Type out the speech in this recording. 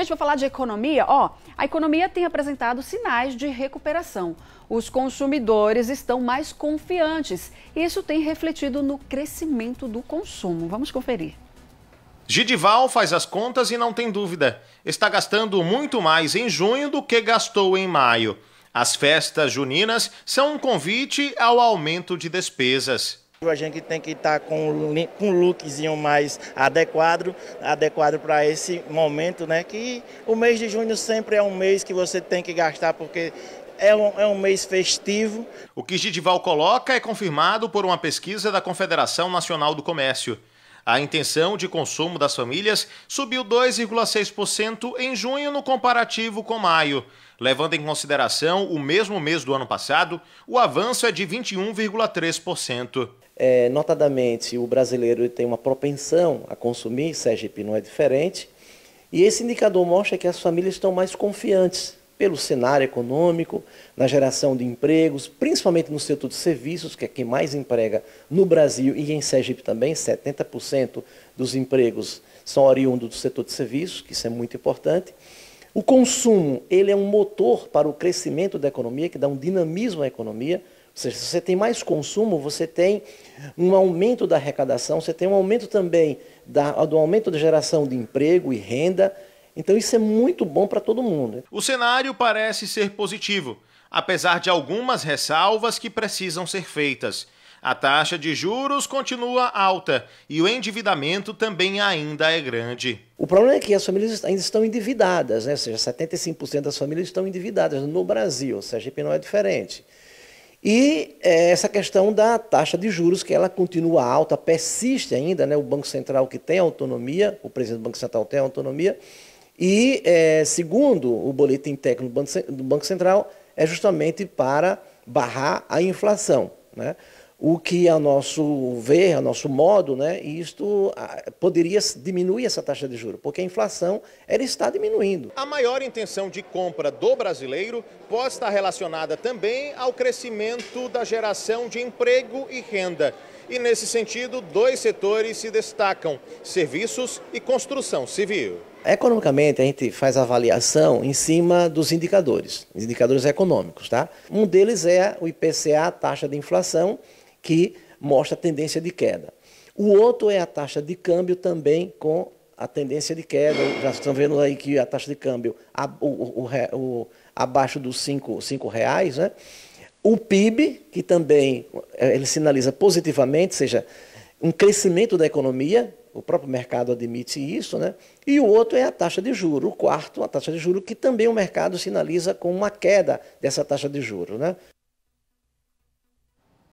Gente, vou falar de economia. Ó, a economia tem apresentado sinais de recuperação. Os consumidores estão mais confiantes isso tem refletido no crescimento do consumo. Vamos conferir. Gidival faz as contas e não tem dúvida. Está gastando muito mais em junho do que gastou em maio. As festas juninas são um convite ao aumento de despesas. A gente tem que estar tá com um lookzinho mais adequado, adequado para esse momento, né? Que o mês de junho sempre é um mês que você tem que gastar, porque é um, é um, mês festivo. O que Gidival coloca é confirmado por uma pesquisa da Confederação Nacional do Comércio. A intenção de consumo das famílias subiu 2,6% em junho no comparativo com maio. Levando em consideração o mesmo mês do ano passado, o avanço é de 21,3%. É, notadamente, o brasileiro tem uma propensão a consumir, Sergipe não é diferente, e esse indicador mostra que as famílias estão mais confiantes pelo cenário econômico, na geração de empregos, principalmente no setor de serviços, que é quem mais emprega no Brasil e em Sergipe também, 70% dos empregos são oriundos do setor de serviços, que isso é muito importante. O consumo, ele é um motor para o crescimento da economia, que dá um dinamismo à economia. Ou seja, se você tem mais consumo, você tem um aumento da arrecadação, você tem um aumento também da, do aumento da geração de emprego e renda. Então isso é muito bom para todo mundo. O cenário parece ser positivo, apesar de algumas ressalvas que precisam ser feitas. A taxa de juros continua alta e o endividamento também ainda é grande. O problema é que as famílias ainda estão endividadas, né? ou seja, 75% das famílias estão endividadas no Brasil, o seja, não é diferente. E é, essa questão da taxa de juros, que ela continua alta, persiste ainda, né? o Banco Central que tem autonomia, o presidente do Banco Central tem autonomia, e é, segundo o boletim técnico do Banco Central, é justamente para barrar a inflação. Né? o que a nosso ver, a nosso modo, né, isto ah, poderia diminuir essa taxa de juro, porque a inflação ela está diminuindo. A maior intenção de compra do brasileiro pode estar relacionada também ao crescimento da geração de emprego e renda. E nesse sentido, dois setores se destacam: serviços e construção civil. Economicamente, a gente faz avaliação em cima dos indicadores, indicadores econômicos, tá? Um deles é o IPCA, taxa de inflação, que mostra a tendência de queda. O outro é a taxa de câmbio também com a tendência de queda. Já estão vendo aí que a taxa de câmbio a, o, o, o, abaixo dos cinco reais. Né? O PIB, que também é, ele sinaliza positivamente, ou seja, um crescimento da economia, o próprio mercado admite isso, né? E o outro é a taxa de juro, o quarto, a taxa de juro que também o mercado sinaliza com uma queda dessa taxa de juro, né?